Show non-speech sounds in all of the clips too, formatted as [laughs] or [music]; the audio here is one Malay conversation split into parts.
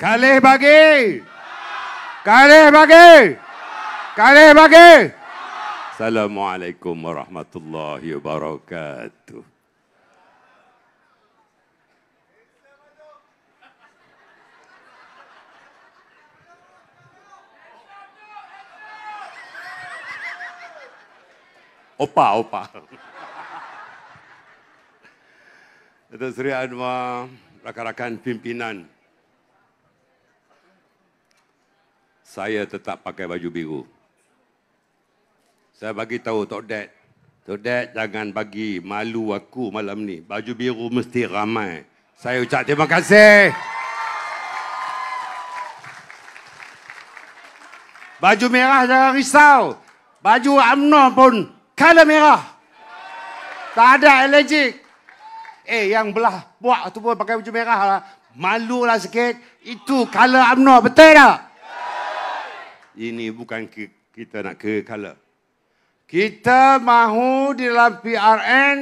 Kalih bagi. Kalih bagi. Kalih bagi. Assalamualaikum warahmatullahi wabarakatuh. Opa, opa. Datuk Seri Anwar, rakan-rakan pimpinan saya tetap pakai baju biru. Saya bagi tahu Tok Dad. Tok Dad jangan bagi malu aku malam ni. Baju biru mesti ramai. Saya ucap terima kasih. Baju merah jangan risau. Baju UMNO pun kala merah. Tak ada allergic. Eh yang belah buat tu pun pakai baju merah lah. malu lah sikit. Itu kala UMNO betul tak? ini bukan kita nak ke kala. Kita mahu di dalam PRN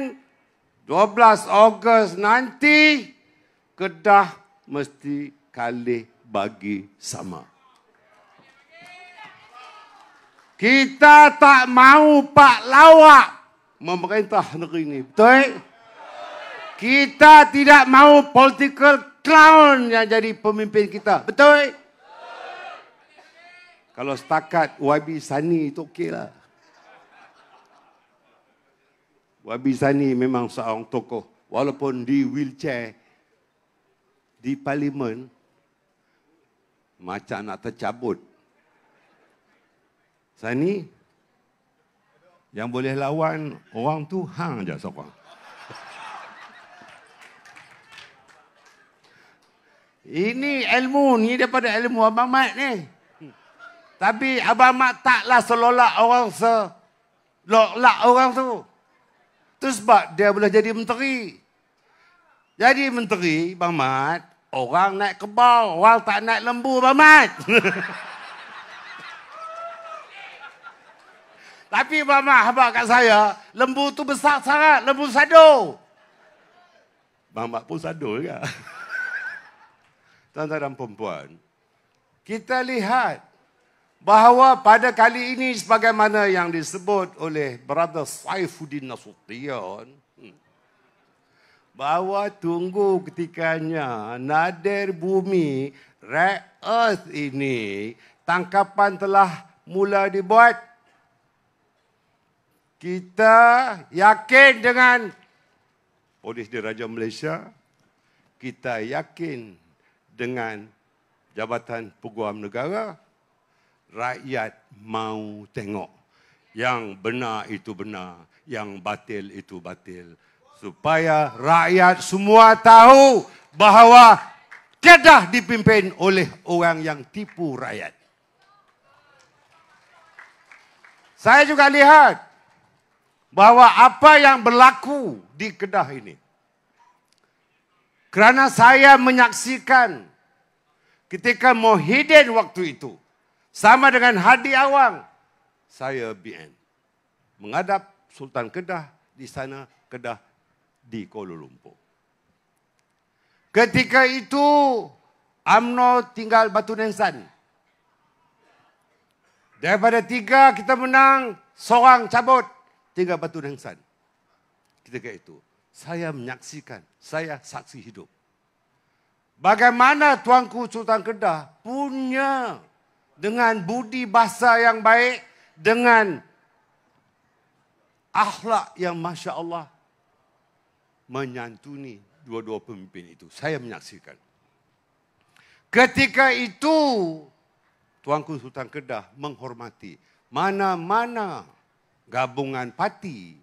12 Ogos nanti Kedah mesti kali bagi sama. Kita tak mau Pak Lawak memerintah negeri ini. Betul? Kita tidak mau political clown yang jadi pemimpin kita. Betul? Kalau setakat YB Sani itu okey lah. YB Sani memang seorang tokoh. Walaupun di wheelchair, di parlimen, macam nak tercabut. Sani, yang boleh lawan orang tu hang je seorang. Ini ilmu, ni daripada ilmu Abang Mat ni. Tapi abang mak taklah selolak orang se lolak orang tu. Tu sebab dia boleh jadi menteri. Jadi menteri, Bang Mat, orang naik kebal, orang tak naik lembu, Bang Mat. [laughs] Tapi Bang Mat habar kat saya, lembu tu besar sangat, lembu sado. Bang Mat pun sado juga. [laughs] Tuan-tuan dan perempuan, kita lihat bahawa pada kali ini sebagaimana yang disebut oleh Brother Saifuddin Nasution hmm, bahawa tunggu ketikanya nadir bumi red earth ini tangkapan telah mula dibuat kita yakin dengan Polis Diraja Malaysia kita yakin dengan Jabatan Peguam Negara rakyat mau tengok yang benar itu benar, yang batil itu batil. Supaya rakyat semua tahu bahawa Kedah dipimpin oleh orang yang tipu rakyat. Saya juga lihat bahawa apa yang berlaku di Kedah ini. Kerana saya menyaksikan ketika Mohidin waktu itu sama dengan Hadi Awang, saya BN. Menghadap Sultan Kedah di sana, Kedah di Kuala Lumpur. Ketika itu, UMNO tinggal Batu Nensan. Daripada tiga kita menang, seorang cabut tinggal Batu Nensan. Ketika itu, saya menyaksikan, saya saksi hidup. Bagaimana Tuanku Sultan Kedah punya dengan budi bahasa yang baik dengan akhlak yang masya Allah menyantuni dua-dua pemimpin itu. Saya menyaksikan. Ketika itu Tuanku Sultan Kedah menghormati mana-mana gabungan parti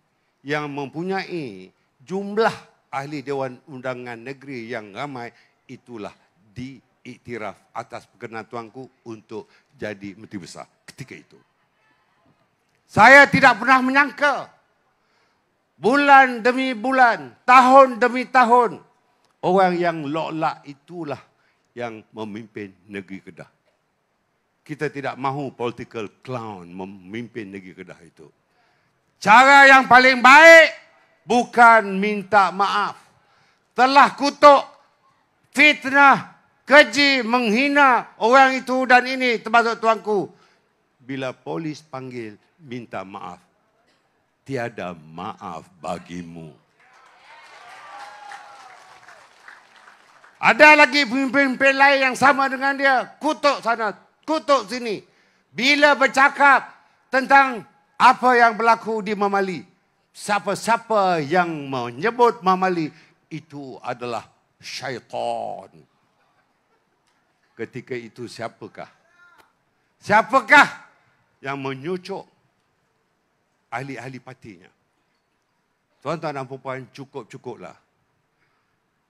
yang mempunyai jumlah ahli Dewan Undangan Negeri yang ramai itulah di iktiraf atas perkenan tuanku untuk jadi menteri besar ketika itu. Saya tidak pernah menyangka bulan demi bulan, tahun demi tahun, orang yang lolak itulah yang memimpin negeri Kedah. Kita tidak mahu political clown memimpin negeri Kedah itu. Cara yang paling baik bukan minta maaf. Telah kutuk fitnah keji menghina orang itu dan ini termasuk tuanku. Bila polis panggil minta maaf, tiada maaf bagimu. Ada lagi pemimpin-pemimpin lain yang sama dengan dia. Kutuk sana, kutuk sini. Bila bercakap tentang apa yang berlaku di Mamali. Siapa-siapa yang menyebut Mamali itu adalah syaitan ketika itu siapakah? Siapakah yang menyucuk ahli-ahli partinya? Tuan-tuan dan perempuan, cukup-cukuplah.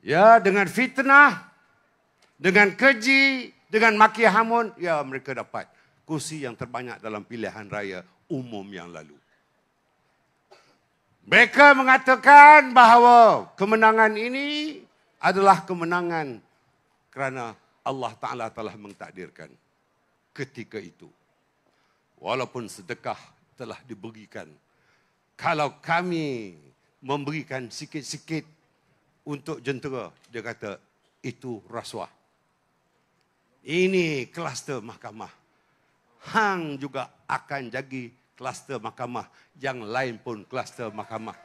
Ya, dengan fitnah, dengan keji, dengan maki hamun, ya mereka dapat kursi yang terbanyak dalam pilihan raya umum yang lalu. Mereka mengatakan bahawa kemenangan ini adalah kemenangan kerana Allah Ta'ala telah mengtakdirkan ketika itu. Walaupun sedekah telah diberikan. Kalau kami memberikan sikit-sikit untuk jentera, dia kata itu rasuah. Ini kluster mahkamah. Hang juga akan jadi kluster mahkamah. Yang lain pun kluster mahkamah.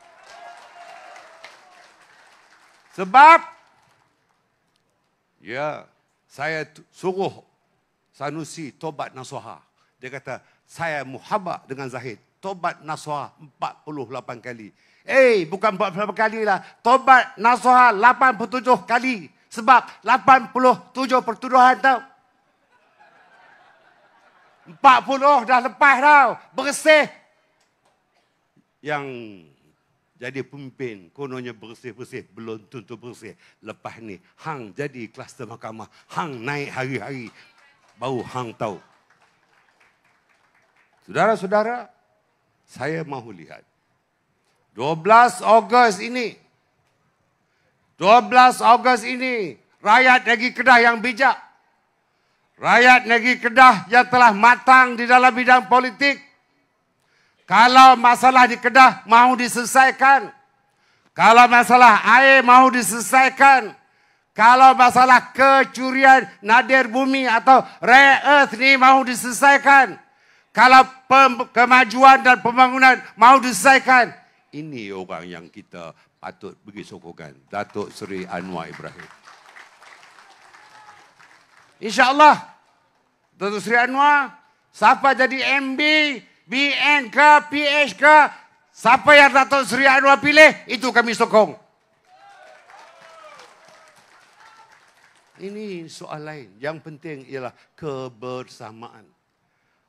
Sebab, ya, yeah saya suruh Sanusi tobat nasuha. Dia kata, saya muhabbat dengan Zahid. Tobat nasuha 48 kali. Eh, hey, bukan 48 kali lah. Tobat nasuha 87 kali. Sebab 87 pertuduhan tau. 40 dah lepas tau. Bersih. Yang jadi pemimpin kononnya bersih-bersih belum tentu bersih lepas ni hang jadi kluster mahkamah hang naik hari-hari baru hang tahu Saudara-saudara saya mahu lihat 12 Ogos ini 12 Ogos ini rakyat negeri Kedah yang bijak rakyat negeri Kedah yang telah matang di dalam bidang politik kalau masalah di Kedah mahu diselesaikan. Kalau masalah air mahu diselesaikan. Kalau masalah kecurian nadir bumi atau rare earth ni mahu diselesaikan. Kalau kemajuan dan pembangunan mahu diselesaikan. Ini orang yang kita patut bagi sokongan. Datuk Seri Anwar Ibrahim. InsyaAllah. Datuk Seri Anwar. Siapa jadi MB. BN ke PH ke siapa yang Datuk Seri Anwar pilih itu kami sokong. Ini soal lain. Yang penting ialah kebersamaan.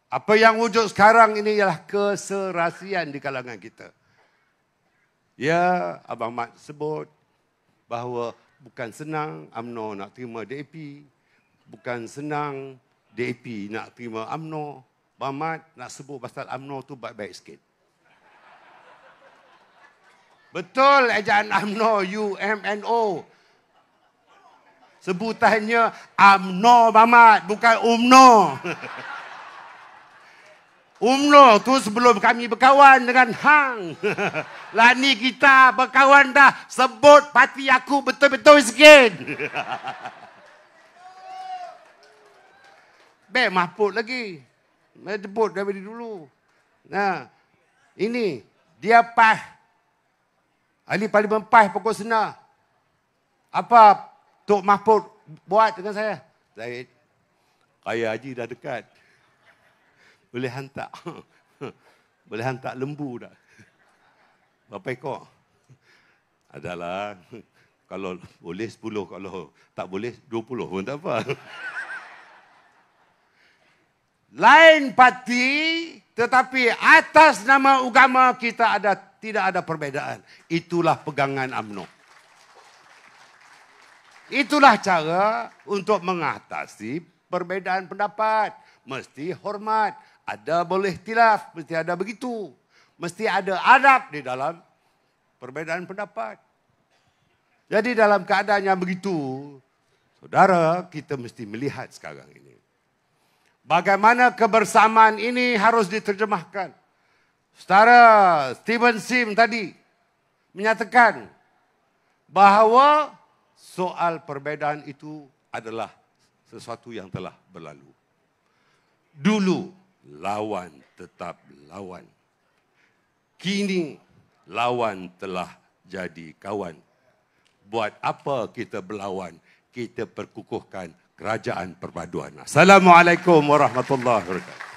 Apa yang wujud sekarang ini ialah keserasian di kalangan kita. Ya, Abang Mat sebut bahawa bukan senang UMNO nak terima DAP. Bukan senang DAP nak terima UMNO. Mamat nak sebut pasal amno tu baik-baik sikit. Betul ejaan amno U-M-N-O. Sebutannya amno, Mamat, bukan UMNO. [laughs] UMNO tu sebelum kami berkawan dengan Hang. [laughs] Lah ni kita berkawan dah sebut parti aku betul-betul sikit. [laughs] Be mahpuk lagi. Menyebut dari dulu. Nah, ini dia pah. Ali Parlimen pas pokok sena. Apa Tok Mahfud buat dengan saya? Saya kaya haji dah dekat. Boleh hantar. [laughs] Boleh hantar lembu dah. Berapa ekor? Adalah [laughs] kalau boleh 10 kalau tak boleh 20 pun tak apa. [laughs] lain parti tetapi atas nama agama kita ada tidak ada perbezaan Itulah pegangan Amno Itulah cara untuk mengatasi perbezaan pendapat. Mesti hormat. Ada boleh tilaf. Mesti ada begitu. Mesti ada adab di dalam perbezaan pendapat. Jadi dalam keadaan yang begitu, saudara kita mesti melihat sekarang ini. Bagaimana kebersamaan ini harus diterjemahkan. Setara Stephen Sim tadi menyatakan bahawa soal perbedaan itu adalah sesuatu yang telah berlalu. Dulu lawan tetap lawan. Kini lawan telah jadi kawan. Buat apa kita berlawan? Kita perkukuhkan kerajaan perpaduan. Assalamualaikum warahmatullahi wabarakatuh.